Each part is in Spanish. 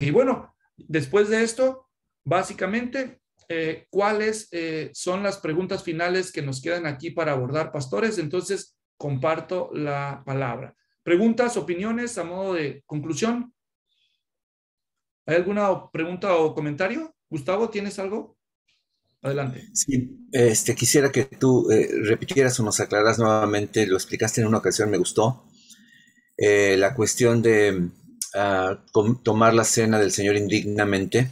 Y bueno, después de esto, básicamente, eh, ¿cuáles eh, son las preguntas finales que nos quedan aquí para abordar, pastores? Entonces, comparto la palabra. ¿Preguntas, opiniones a modo de conclusión? ¿Hay alguna pregunta o comentario? Gustavo, ¿tienes algo? Adelante. Sí, este, quisiera que tú eh, repitieras o nos aclaras nuevamente, lo explicaste en una ocasión, me gustó, la cuestión de tomar la cena del Señor indignamente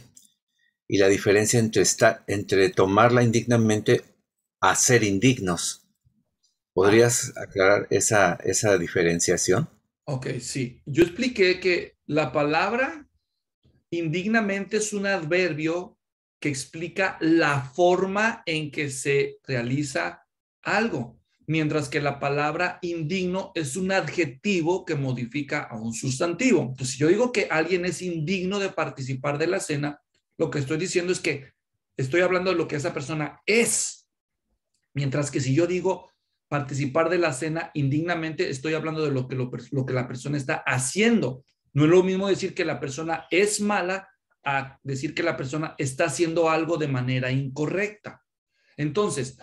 y la diferencia entre, estar, entre tomarla indignamente a ser indignos. ¿Podrías aclarar esa, esa diferenciación? Ok, sí. Yo expliqué que la palabra indignamente es un adverbio que explica la forma en que se realiza algo mientras que la palabra indigno es un adjetivo que modifica a un sustantivo. Entonces, si yo digo que alguien es indigno de participar de la cena, lo que estoy diciendo es que estoy hablando de lo que esa persona es, mientras que si yo digo participar de la cena indignamente, estoy hablando de lo que, lo que la persona está haciendo. No es lo mismo decir que la persona es mala a decir que la persona está haciendo algo de manera incorrecta. Entonces,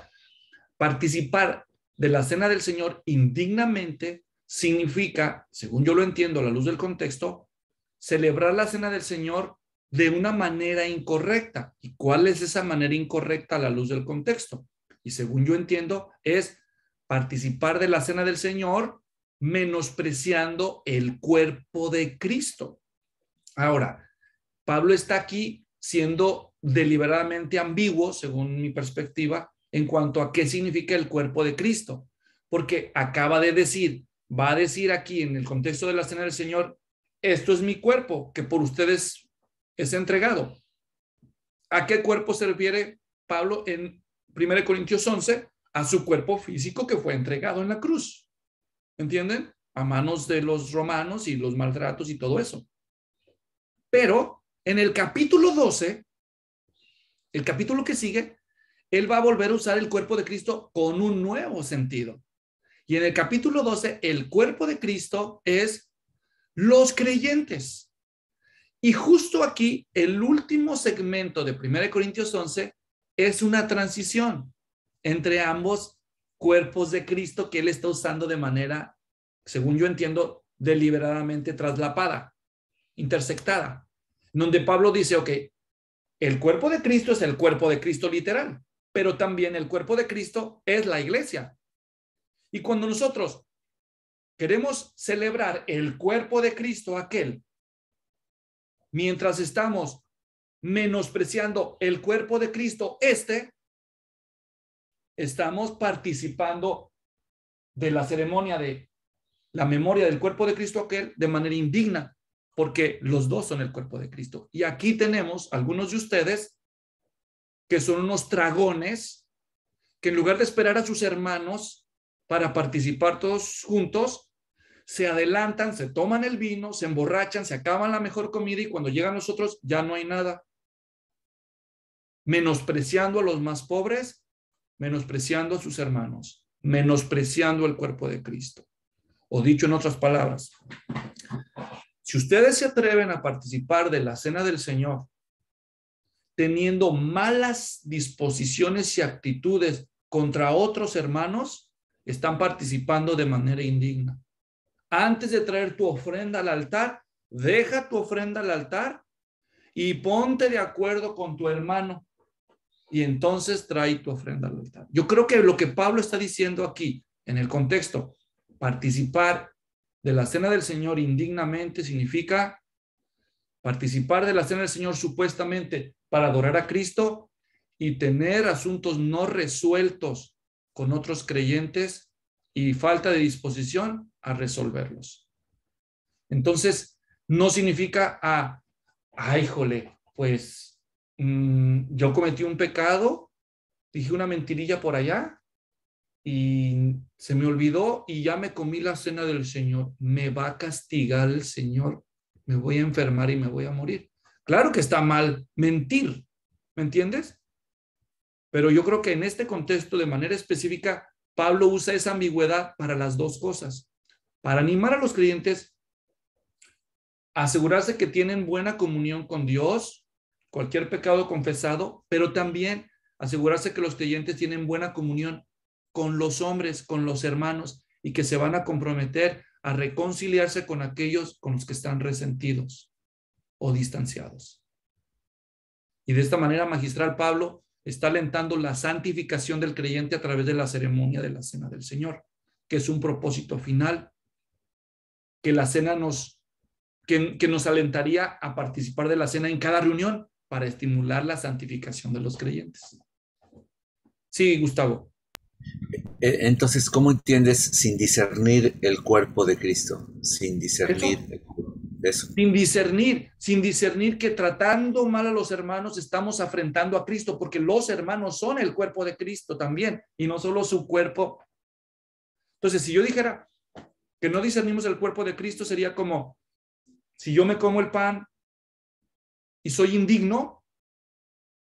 participar de la cena del Señor indignamente significa, según yo lo entiendo a la luz del contexto, celebrar la cena del Señor de una manera incorrecta. ¿Y cuál es esa manera incorrecta a la luz del contexto? Y según yo entiendo, es participar de la cena del Señor menospreciando el cuerpo de Cristo. Ahora, Pablo está aquí siendo deliberadamente ambiguo, según mi perspectiva, en cuanto a qué significa el cuerpo de Cristo, porque acaba de decir, va a decir aquí en el contexto de la cena del Señor, esto es mi cuerpo que por ustedes es entregado. ¿A qué cuerpo se refiere Pablo en 1 Corintios 11? A su cuerpo físico que fue entregado en la cruz. ¿Entienden? A manos de los romanos y los maltratos y todo eso. Pero en el capítulo 12, el capítulo que sigue, él va a volver a usar el cuerpo de Cristo con un nuevo sentido. Y en el capítulo 12, el cuerpo de Cristo es los creyentes. Y justo aquí, el último segmento de 1 Corintios 11 es una transición entre ambos cuerpos de Cristo que él está usando de manera, según yo entiendo, deliberadamente traslapada, intersectada, donde Pablo dice, ok, el cuerpo de Cristo es el cuerpo de Cristo literal, pero también el cuerpo de Cristo es la iglesia. Y cuando nosotros queremos celebrar el cuerpo de Cristo, aquel, mientras estamos menospreciando el cuerpo de Cristo, este, estamos participando de la ceremonia de la memoria del cuerpo de Cristo, aquel, de manera indigna, porque los dos son el cuerpo de Cristo. Y aquí tenemos algunos de ustedes que son unos tragones, que en lugar de esperar a sus hermanos para participar todos juntos, se adelantan, se toman el vino, se emborrachan, se acaban la mejor comida y cuando llegan nosotros ya no hay nada. Menospreciando a los más pobres, menospreciando a sus hermanos, menospreciando el cuerpo de Cristo. O dicho en otras palabras, si ustedes se atreven a participar de la cena del Señor teniendo malas disposiciones y actitudes contra otros hermanos, están participando de manera indigna. Antes de traer tu ofrenda al altar, deja tu ofrenda al altar y ponte de acuerdo con tu hermano y entonces trae tu ofrenda al altar. Yo creo que lo que Pablo está diciendo aquí, en el contexto, participar de la cena del Señor indignamente significa participar de la cena del Señor supuestamente para adorar a Cristo y tener asuntos no resueltos con otros creyentes y falta de disposición a resolverlos. Entonces, no significa a, ah, ay, jole, pues mm, yo cometí un pecado, dije una mentirilla por allá y se me olvidó y ya me comí la cena del Señor. Me va a castigar el Señor, me voy a enfermar y me voy a morir. Claro que está mal mentir, ¿me entiendes? Pero yo creo que en este contexto, de manera específica, Pablo usa esa ambigüedad para las dos cosas, para animar a los creyentes, asegurarse que tienen buena comunión con Dios, cualquier pecado confesado, pero también asegurarse que los creyentes tienen buena comunión con los hombres, con los hermanos, y que se van a comprometer a reconciliarse con aquellos con los que están resentidos o distanciados. Y de esta manera, magistral Pablo está alentando la santificación del creyente a través de la ceremonia de la cena del Señor, que es un propósito final, que la cena nos, que, nos alentaría a participar de la cena en cada reunión para estimular la santificación de los creyentes. Sí, Gustavo. E, entonces, ¿cómo entiendes sin discernir el cuerpo de Cristo? Sin discernir. Sin discernir, sin discernir que tratando mal a los hermanos estamos afrentando a Cristo, porque los hermanos son el cuerpo de Cristo también, y no solo su cuerpo. Entonces, si yo dijera que no discernimos el cuerpo de Cristo, sería como, si yo me como el pan y soy indigno,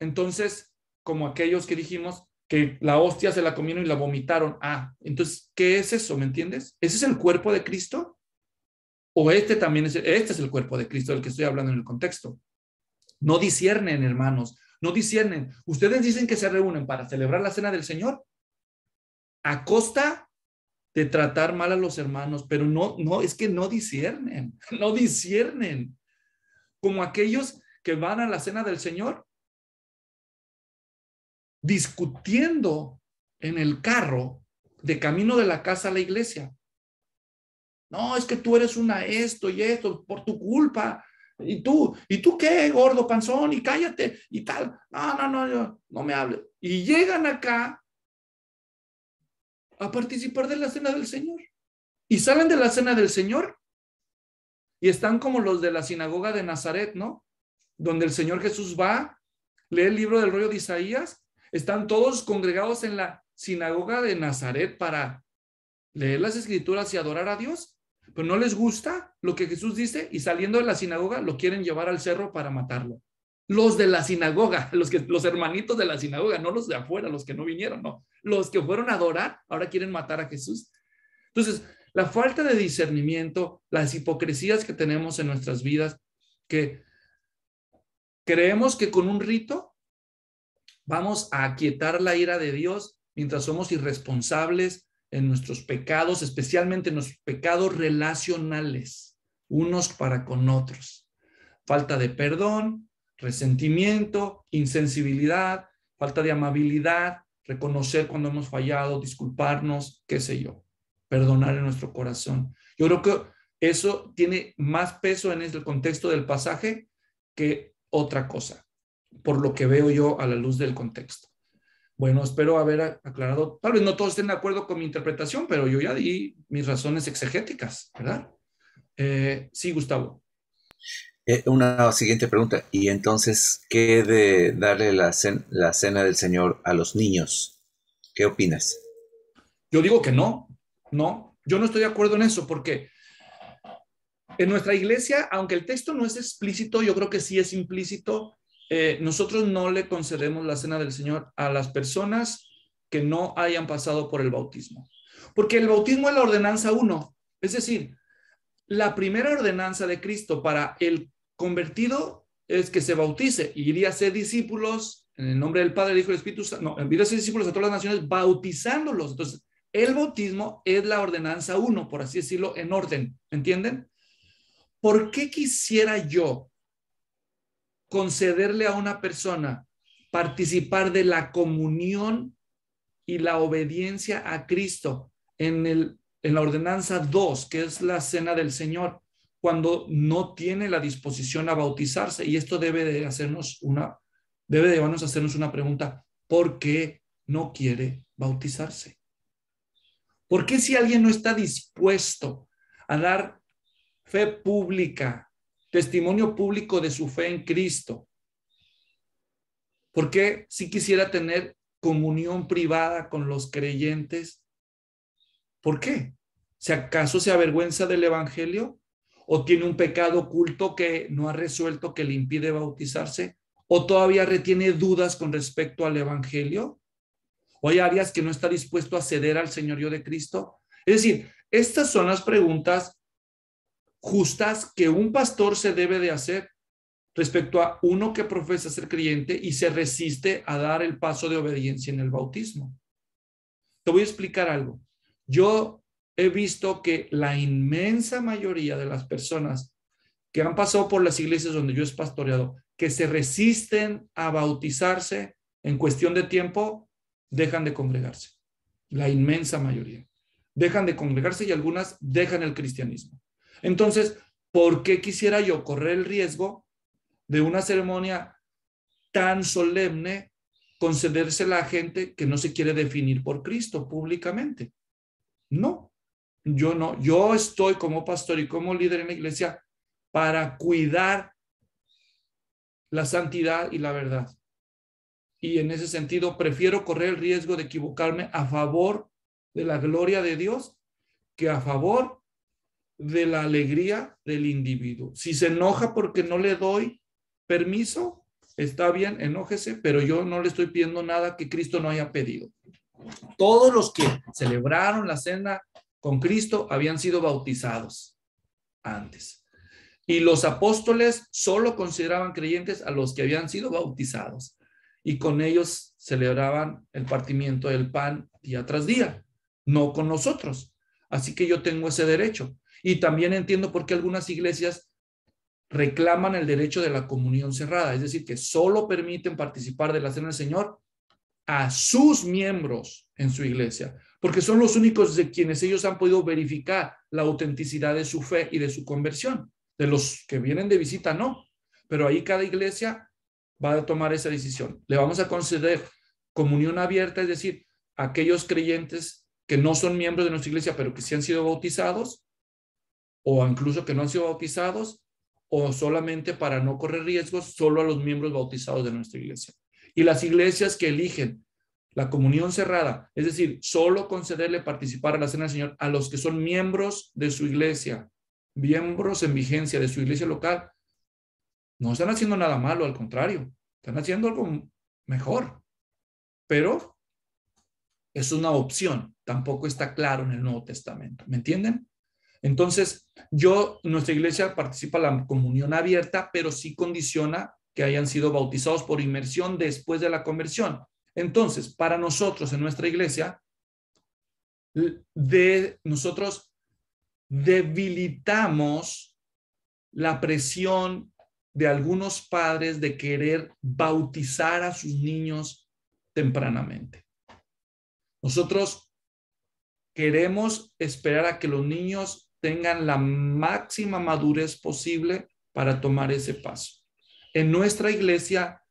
entonces, como aquellos que dijimos que la hostia se la comieron y la vomitaron, ah, entonces, ¿qué es eso? ¿Me entiendes? ¿Ese es el cuerpo de Cristo? o este también es, este es el cuerpo de Cristo del que estoy hablando en el contexto. No disciernen, hermanos, no disciernen. Ustedes dicen que se reúnen para celebrar la cena del Señor a costa de tratar mal a los hermanos, pero no, no, es que no disciernen, no disciernen. Como aquellos que van a la cena del Señor discutiendo en el carro de camino de la casa a la iglesia. No, es que tú eres una esto y esto, por tu culpa. ¿Y tú? ¿Y tú qué, gordo panzón? Y cállate y tal. No, no, no, no, no me hables. Y llegan acá a participar de la cena del Señor. Y salen de la cena del Señor y están como los de la sinagoga de Nazaret, ¿no? Donde el Señor Jesús va, lee el libro del rollo de Isaías, están todos congregados en la sinagoga de Nazaret para leer las escrituras y adorar a Dios pero no les gusta lo que Jesús dice y saliendo de la sinagoga lo quieren llevar al cerro para matarlo. Los de la sinagoga, los, que, los hermanitos de la sinagoga, no los de afuera, los que no vinieron, no. Los que fueron a adorar ahora quieren matar a Jesús. Entonces, la falta de discernimiento, las hipocresías que tenemos en nuestras vidas, que creemos que con un rito vamos a aquietar la ira de Dios mientras somos irresponsables, en nuestros pecados, especialmente en nuestros pecados relacionales, unos para con otros. Falta de perdón, resentimiento, insensibilidad, falta de amabilidad, reconocer cuando hemos fallado, disculparnos, qué sé yo, perdonar en nuestro corazón. Yo creo que eso tiene más peso en el contexto del pasaje que otra cosa, por lo que veo yo a la luz del contexto. Bueno, espero haber aclarado, tal vez no todos estén de acuerdo con mi interpretación, pero yo ya di mis razones exegéticas, ¿verdad? Eh, sí, Gustavo. Eh, una siguiente pregunta. ¿Y entonces qué de darle la, la cena del Señor a los niños? ¿Qué opinas? Yo digo que no, no. Yo no estoy de acuerdo en eso porque en nuestra iglesia, aunque el texto no es explícito, yo creo que sí es implícito eh, nosotros no le concedemos la cena del Señor a las personas que no hayan pasado por el bautismo. Porque el bautismo es la ordenanza uno, es decir, la primera ordenanza de Cristo para el convertido es que se bautice y iría a ser discípulos en el nombre del Padre, del Hijo y Espíritu Santo, no, iría a ser discípulos a todas las naciones bautizándolos. Entonces, el bautismo es la ordenanza uno, por así decirlo, en orden, ¿entienden? ¿Por qué quisiera yo concederle a una persona participar de la comunión y la obediencia a Cristo en, el, en la ordenanza 2, que es la cena del Señor, cuando no tiene la disposición a bautizarse. Y esto debe de hacernos una, debe de hacernos una pregunta. ¿Por qué no quiere bautizarse? ¿Por qué si alguien no está dispuesto a dar fe pública testimonio público de su fe en Cristo. ¿Por qué? si quisiera tener comunión privada con los creyentes, ¿por qué? ¿Se acaso se avergüenza del evangelio? ¿O tiene un pecado oculto que no ha resuelto que le impide bautizarse? ¿O todavía retiene dudas con respecto al evangelio? ¿O hay áreas que no está dispuesto a ceder al señorío de Cristo? Es decir, estas son las preguntas justas que un pastor se debe de hacer respecto a uno que profesa ser creyente y se resiste a dar el paso de obediencia en el bautismo. Te voy a explicar algo. Yo he visto que la inmensa mayoría de las personas que han pasado por las iglesias donde yo he pastoreado, que se resisten a bautizarse en cuestión de tiempo, dejan de congregarse. La inmensa mayoría. Dejan de congregarse y algunas dejan el cristianismo. Entonces, ¿por qué quisiera yo correr el riesgo de una ceremonia tan solemne concedérsela a gente que no se quiere definir por Cristo públicamente? No, yo no, yo estoy como pastor y como líder en la iglesia para cuidar la santidad y la verdad. Y en ese sentido, prefiero correr el riesgo de equivocarme a favor de la gloria de Dios que a favor de la alegría del individuo. Si se enoja porque no le doy permiso, está bien, enójese, pero yo no le estoy pidiendo nada que Cristo no haya pedido. Todos los que celebraron la cena con Cristo habían sido bautizados antes. Y los apóstoles solo consideraban creyentes a los que habían sido bautizados. Y con ellos celebraban el partimiento del pan día tras día, no con nosotros. Así que yo tengo ese derecho. Y también entiendo por qué algunas iglesias reclaman el derecho de la comunión cerrada, es decir, que solo permiten participar de la cena del Señor a sus miembros en su iglesia, porque son los únicos de quienes ellos han podido verificar la autenticidad de su fe y de su conversión. De los que vienen de visita, no, pero ahí cada iglesia va a tomar esa decisión. Le vamos a conceder comunión abierta, es decir, aquellos creyentes que no son miembros de nuestra iglesia, pero que sí han sido bautizados, o incluso que no han sido bautizados, o solamente para no correr riesgos, solo a los miembros bautizados de nuestra iglesia. Y las iglesias que eligen la comunión cerrada, es decir, solo concederle participar a la cena del Señor a los que son miembros de su iglesia, miembros en vigencia de su iglesia local, no están haciendo nada malo, al contrario, están haciendo algo mejor. Pero es una opción, tampoco está claro en el Nuevo Testamento, ¿me entienden? Entonces, yo, nuestra iglesia participa en la comunión abierta, pero sí condiciona que hayan sido bautizados por inmersión después de la conversión. Entonces, para nosotros en nuestra iglesia, de nosotros debilitamos la presión de algunos padres de querer bautizar a sus niños tempranamente. Nosotros queremos esperar a que los niños tengan la máxima madurez posible para tomar ese paso. En nuestra iglesia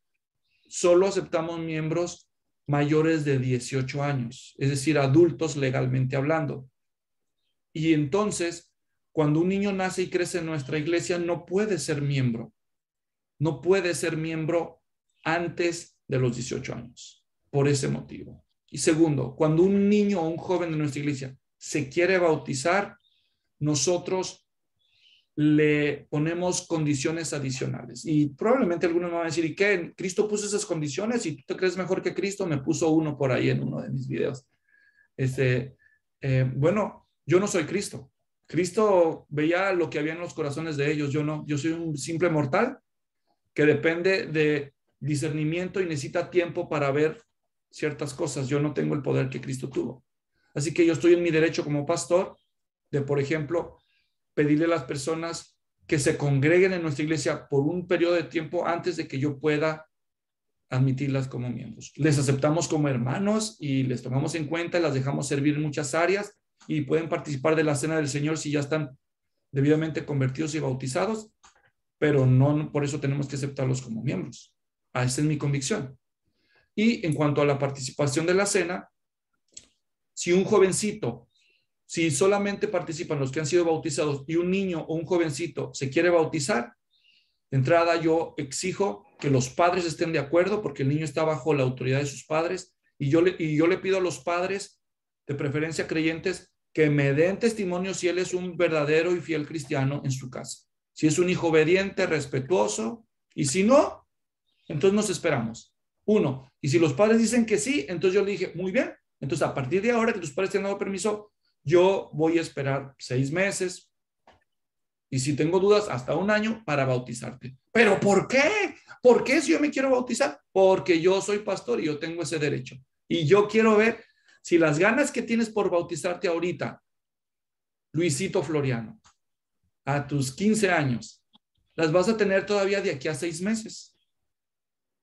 solo aceptamos miembros mayores de 18 años, es decir, adultos legalmente hablando. Y entonces, cuando un niño nace y crece en nuestra iglesia, no puede ser miembro. No puede ser miembro antes de los 18 años, por ese motivo. Y segundo, cuando un niño o un joven de nuestra iglesia se quiere bautizar, nosotros le ponemos condiciones adicionales. Y probablemente algunos me van a decir, ¿y qué? Cristo puso esas condiciones y tú te crees mejor que Cristo. Me puso uno por ahí en uno de mis videos. Este, eh, bueno, yo no soy Cristo. Cristo veía lo que había en los corazones de ellos. Yo no, yo soy un simple mortal que depende de discernimiento y necesita tiempo para ver ciertas cosas. Yo no tengo el poder que Cristo tuvo. Así que yo estoy en mi derecho como pastor de, por ejemplo, pedirle a las personas que se congreguen en nuestra iglesia por un periodo de tiempo antes de que yo pueda admitirlas como miembros. Les aceptamos como hermanos y les tomamos en cuenta, las dejamos servir en muchas áreas y pueden participar de la cena del Señor si ya están debidamente convertidos y bautizados, pero no por eso tenemos que aceptarlos como miembros. Ah, esa es mi convicción. Y en cuanto a la participación de la cena, si un jovencito si solamente participan los que han sido bautizados y un niño o un jovencito se quiere bautizar, de entrada yo exijo que los padres estén de acuerdo porque el niño está bajo la autoridad de sus padres y yo le, y yo le pido a los padres, de preferencia creyentes, que me den testimonio si él es un verdadero y fiel cristiano en su casa. Si es un hijo obediente, respetuoso, y si no, entonces nos esperamos. Uno, y si los padres dicen que sí, entonces yo le dije, muy bien, entonces a partir de ahora que tus padres te han dado permiso, yo voy a esperar seis meses y si tengo dudas, hasta un año para bautizarte. Pero ¿por qué? ¿Por qué si yo me quiero bautizar? Porque yo soy pastor y yo tengo ese derecho. Y yo quiero ver si las ganas que tienes por bautizarte ahorita, Luisito Floriano, a tus 15 años, las vas a tener todavía de aquí a seis meses.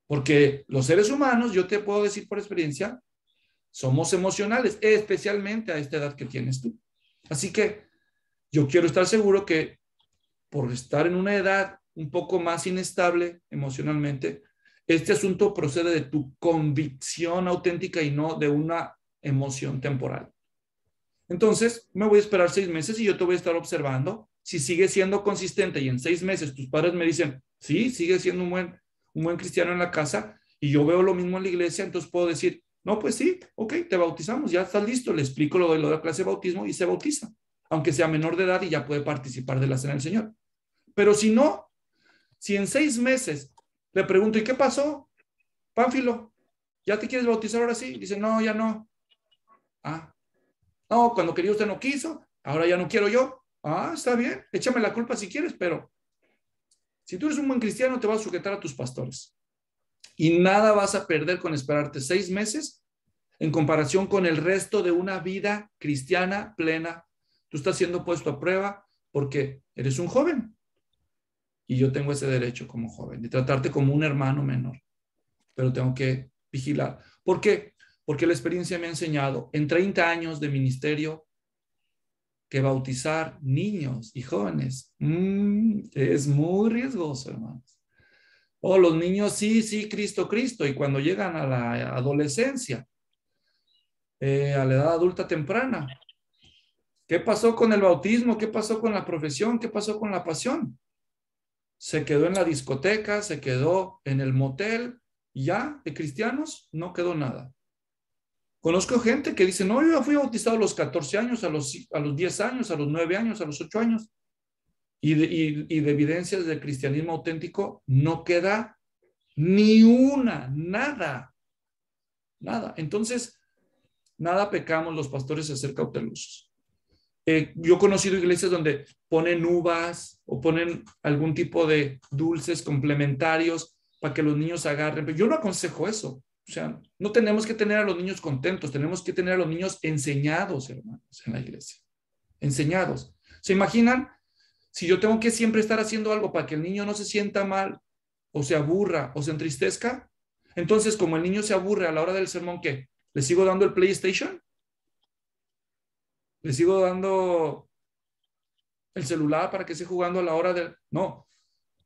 Porque los seres humanos, yo te puedo decir por experiencia, somos emocionales, especialmente a esta edad que tienes tú. Así que yo quiero estar seguro que por estar en una edad un poco más inestable emocionalmente, este asunto procede de tu convicción auténtica y no de una emoción temporal. Entonces, me voy a esperar seis meses y yo te voy a estar observando. Si sigue siendo consistente y en seis meses tus padres me dicen, sí, sigue siendo un buen, un buen cristiano en la casa y yo veo lo mismo en la iglesia, entonces puedo decir, no, pues sí, ok, te bautizamos, ya estás listo, le explico lo de, lo la clase de bautismo y se bautiza, aunque sea menor de edad y ya puede participar de la cena del Señor. Pero si no, si en seis meses le pregunto, ¿y qué pasó? Pánfilo, ¿ya te quieres bautizar ahora sí? Dice, no, ya no. Ah, no, cuando quería usted no quiso, ahora ya no quiero yo. Ah, está bien, échame la culpa si quieres, pero si tú eres un buen cristiano, te vas a sujetar a tus pastores y nada vas a perder con esperarte seis meses en comparación con el resto de una vida cristiana plena. Tú estás siendo puesto a prueba porque eres un joven y yo tengo ese derecho como joven de tratarte como un hermano menor, pero tengo que vigilar. ¿Por qué? Porque la experiencia me ha enseñado en 30 años de ministerio que bautizar niños y jóvenes mm, es muy riesgoso, hermanos. Oh, los niños, sí, sí, Cristo, Cristo. Y cuando llegan a la adolescencia, eh, a la edad adulta temprana, ¿qué pasó con el bautismo? ¿Qué pasó con la profesión? ¿Qué pasó con la pasión? Se quedó en la discoteca, se quedó en el motel, ya de cristianos no quedó nada. Conozco gente que dice, no, yo ya fui bautizado a los 14 años, a los, a los 10 años, a los 9 años, a los 8 años y de, y, de evidencias del cristianismo auténtico, no queda ni una, nada, nada. Entonces, nada pecamos los pastores de ser cautelosos. Eh, yo he conocido iglesias donde ponen uvas o ponen algún tipo de dulces complementarios para que los niños agarren, pero yo no aconsejo eso. O sea, no tenemos que tener a los niños contentos, tenemos que tener a los niños enseñados, hermanos, en la iglesia. Enseñados. ¿Se imaginan si yo tengo que siempre estar haciendo algo para que el niño no se sienta mal o se aburra o se entristezca, entonces como el niño se aburre a la hora del sermón, ¿qué? ¿Le sigo dando el PlayStation? ¿Le sigo dando el celular para que esté jugando a la hora del... No,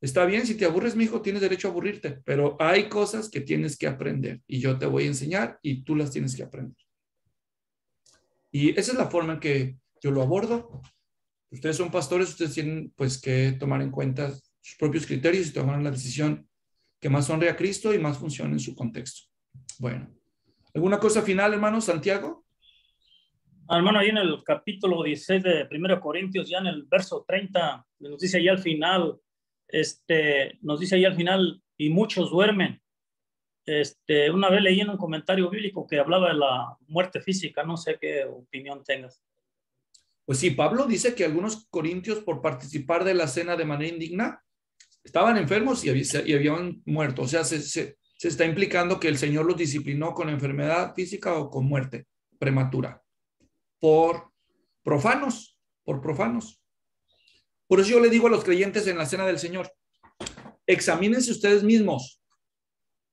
está bien, si te aburres, mi hijo, tienes derecho a aburrirte, pero hay cosas que tienes que aprender y yo te voy a enseñar y tú las tienes que aprender. Y esa es la forma en que yo lo abordo ustedes son pastores, ustedes tienen pues que tomar en cuenta sus propios criterios y tomar la decisión que más honre a Cristo y más funcione en su contexto. Bueno, ¿alguna cosa final, hermano Santiago? Ah, hermano, ahí en el capítulo 16 de 1 Corintios, ya en el verso 30, nos dice ahí al final, este, nos dice ahí al final, y muchos duermen. Este, una vez leí en un comentario bíblico que hablaba de la muerte física, no sé qué opinión tengas. Pues sí, Pablo dice que algunos corintios por participar de la cena de manera indigna estaban enfermos y, habían muerto. O sea, se, está implicando que el Señor los disciplinó con enfermedad física o con muerte prematura por profanos, por profanos. Por eso yo le digo a los creyentes en la cena del Señor, examínense ustedes mismos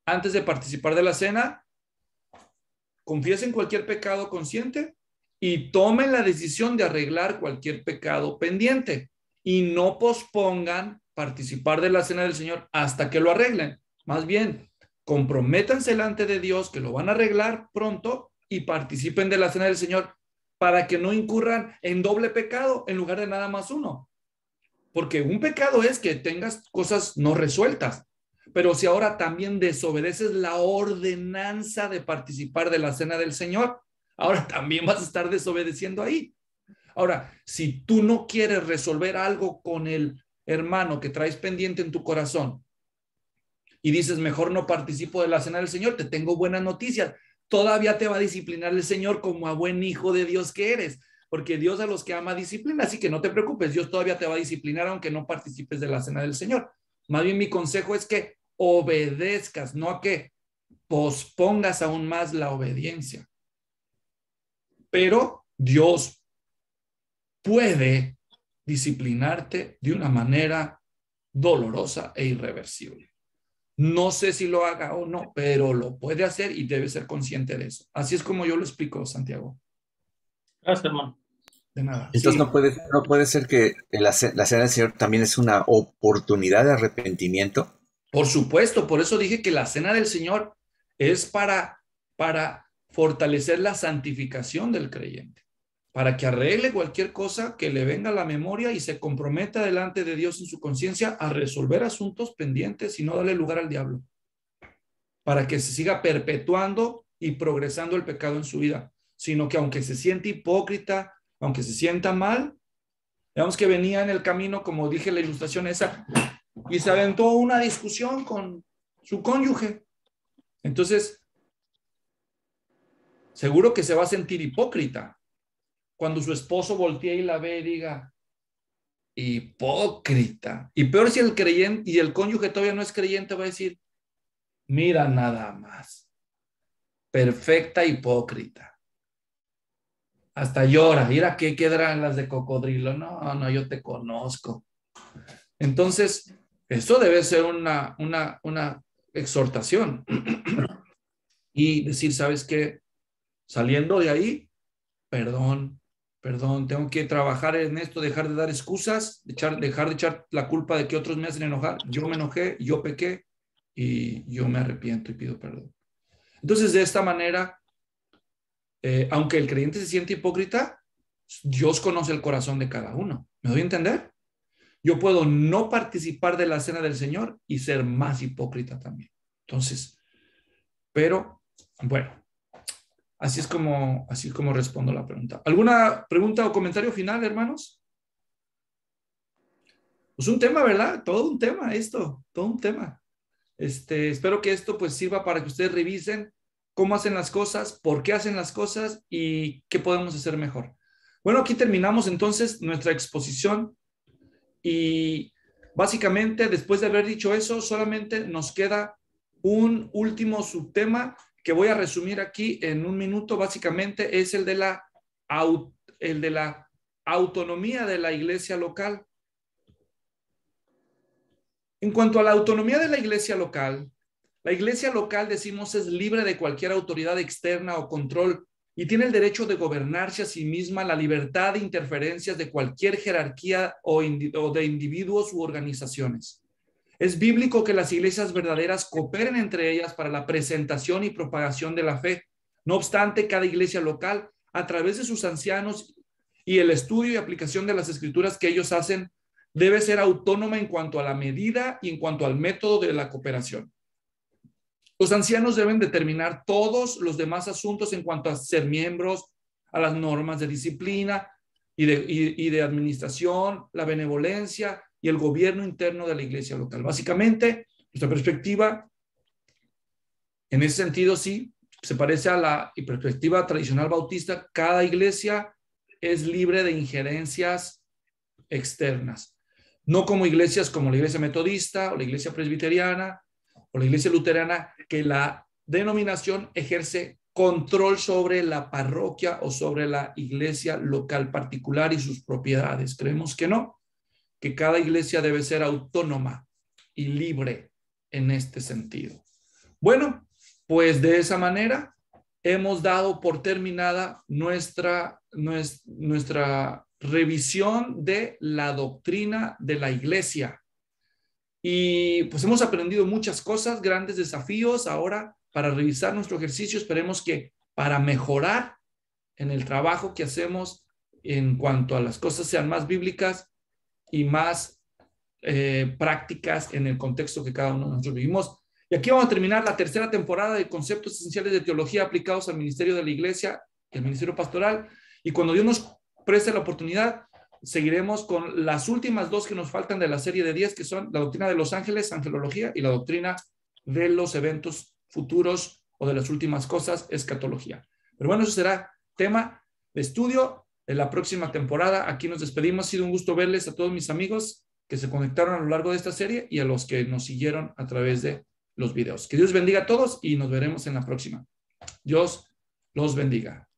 antes de participar de la cena, confiesen cualquier pecado consciente y tomen la decisión de arreglar cualquier pecado pendiente y no pospongan participar de la cena del Señor hasta que lo arreglen. Más bien, comprométanse delante de Dios que lo van a arreglar pronto y participen de la cena del Señor para que no incurran en doble pecado en lugar de nada más uno. Porque un pecado es que tengas cosas no resueltas. Pero si ahora también desobedeces la ordenanza de participar de la cena del Señor, ahora también vas a estar desobedeciendo ahí. Ahora, si tú no quieres resolver algo con el hermano que traes pendiente en tu corazón y dices, mejor no participo de la cena del Señor, te tengo buenas noticias. Todavía te va a disciplinar el Señor como a buen hijo de Dios que eres, porque Dios a los que ama disciplina. Así que no te preocupes, Dios todavía te va a disciplinar aunque no participes de la cena del Señor. Más bien mi consejo es que obedezcas, no a que pospongas aún más la obediencia pero Dios puede disciplinarte de una manera dolorosa e irreversible. No sé si lo haga o no, pero lo puede hacer y debe ser consciente de eso. Así es como yo lo explico, Santiago. Gracias, hermano. De nada. Entonces no, puede, no puede ser que la, la cena del Señor también es una oportunidad de arrepentimiento. Por supuesto, por eso dije que la cena del Señor es para, para fortalecer la santificación del creyente, para que arregle cualquier cosa que le venga a la memoria y se comprometa delante de Dios en su conciencia a resolver asuntos pendientes y no darle lugar al diablo, para que se siga perpetuando y progresando el pecado en su vida, sino que aunque se sienta hipócrita, aunque se sienta mal, digamos que venía en el camino, como dije la ilustración esa, y se aventó una discusión con su cónyuge. Entonces, seguro que se va a sentir hipócrita cuando su esposo voltee y la ve y diga, hipócrita. Y peor si el creyente y el cónyuge todavía no es creyente, va a decir, mira nada más, perfecta hipócrita. Hasta llora, mira qué quedan las de cocodrilo. No, no, yo te conozco. Entonces, esto debe ser una, una, una exhortación. y decir, ¿sabes qué? Saliendo de ahí, perdón, perdón, tengo que trabajar en esto, dejar de dar excusas, dejar de echar la culpa de que otros me hacen enojar. Yo me enojé, yo pequé y yo me arrepiento y pido perdón. Entonces, de esta manera, eh, aunque el creyente se siente hipócrita, Dios conoce el corazón de cada uno. ¿Me doy a entender? Yo puedo no participar de la cena del Señor y ser más hipócrita también. Entonces, pero bueno, Así es como, así es como respondo la pregunta. ¿Alguna pregunta o comentario final, hermanos? Pues un tema, ¿verdad? Todo un tema esto, todo un tema. Este, espero que esto pues sirva para que ustedes revisen cómo hacen las cosas, por qué hacen las cosas y qué podemos hacer mejor. Bueno, aquí terminamos entonces nuestra exposición y básicamente después de haber dicho eso, solamente nos queda un último subtema que voy a resumir aquí en un minuto, básicamente es el de la, el de la autonomía de la iglesia local. En cuanto a la autonomía de la iglesia local, la iglesia local, decimos, es libre de cualquier autoridad externa o control y tiene el derecho de gobernarse a sí misma la libertad de interferencias de cualquier jerarquía o de individuos u organizaciones. Es bíblico que las iglesias verdaderas cooperen entre ellas para la presentación y propagación de la fe. No obstante, cada iglesia local, a través de sus ancianos y el estudio y aplicación de las escrituras que ellos hacen, debe ser autónoma en cuanto a la medida y en cuanto al método de la cooperación. Los ancianos deben determinar todos los demás asuntos en cuanto a ser miembros, a las normas de disciplina y de, administración, la benevolencia, y el gobierno interno de la iglesia local. Básicamente, nuestra perspectiva, en ese sentido, sí, se parece a la perspectiva tradicional bautista. Cada iglesia es libre de injerencias externas. No como iglesias como la iglesia metodista o la iglesia presbiteriana o la iglesia luterana, que la denominación ejerce control sobre la parroquia o sobre la iglesia local particular y sus propiedades. Creemos que no que cada iglesia debe ser autónoma y libre en este sentido. Bueno, pues de esa manera hemos dado por terminada nuestra, nuestra, revisión de la doctrina de la iglesia. Y pues hemos aprendido muchas cosas, grandes desafíos ahora para revisar nuestro ejercicio. Esperemos que para mejorar en el trabajo que hacemos en cuanto a las cosas sean más bíblicas, y más eh, prácticas en el contexto que cada uno de nosotros vivimos. Y aquí vamos a terminar la tercera temporada de conceptos esenciales de teología aplicados al ministerio de la iglesia y al ministerio pastoral. Y cuando Dios nos preste la oportunidad, seguiremos con las últimas dos que nos faltan de la serie de 10, que son la doctrina de los ángeles, angelología, y la doctrina de los eventos futuros o de las últimas cosas, escatología. Pero bueno, eso será tema de estudio en la próxima temporada. Aquí nos despedimos. Ha sido un gusto verles a todos mis amigos que se conectaron a lo largo de esta serie y a los que nos siguieron a través de los videos. Que Dios bendiga a todos y nos veremos en la próxima. Dios los bendiga.